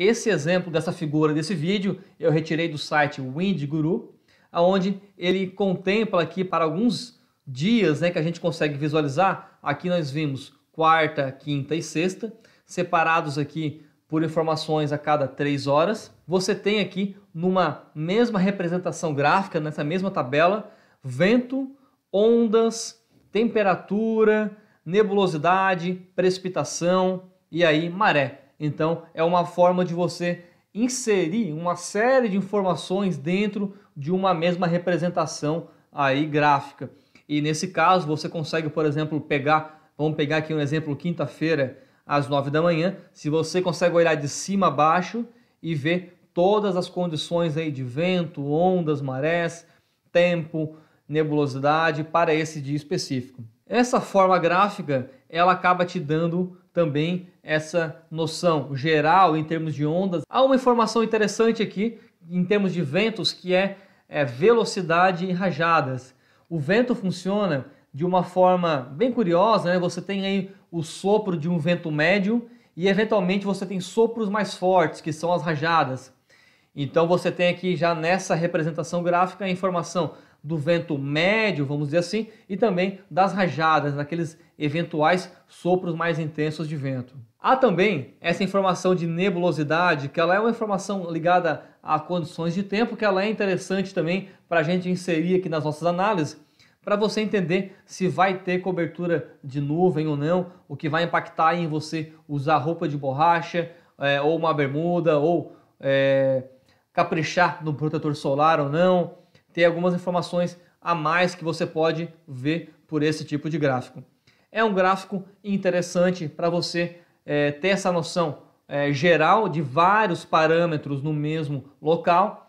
Esse exemplo dessa figura desse vídeo eu retirei do site WindGuru, aonde ele contempla aqui para alguns dias né, que a gente consegue visualizar. Aqui nós vimos quarta, quinta e sexta, separados aqui por informações a cada três horas. Você tem aqui, numa mesma representação gráfica, nessa mesma tabela, vento, ondas, temperatura, nebulosidade, precipitação e aí maré. Então, é uma forma de você inserir uma série de informações dentro de uma mesma representação aí gráfica. E nesse caso, você consegue, por exemplo, pegar, vamos pegar aqui um exemplo, quinta-feira às 9 da manhã, se você consegue olhar de cima a baixo e ver todas as condições aí de vento, ondas, marés, tempo, nebulosidade para esse dia específico. Essa forma gráfica, ela acaba te dando também essa noção geral em termos de ondas. Há uma informação interessante aqui em termos de ventos que é, é velocidade e rajadas. O vento funciona de uma forma bem curiosa, né? Você tem aí o sopro de um vento médio e eventualmente você tem sopros mais fortes, que são as rajadas. Então você tem aqui já nessa representação gráfica a informação do vento médio, vamos dizer assim, e também das rajadas, daqueles eventuais sopros mais intensos de vento. Há também essa informação de nebulosidade, que ela é uma informação ligada a condições de tempo, que ela é interessante também para a gente inserir aqui nas nossas análises, para você entender se vai ter cobertura de nuvem ou não, o que vai impactar em você usar roupa de borracha, é, ou uma bermuda, ou é, caprichar no protetor solar ou não, ter algumas informações a mais que você pode ver por esse tipo de gráfico. É um gráfico interessante para você é, ter essa noção é, geral de vários parâmetros no mesmo local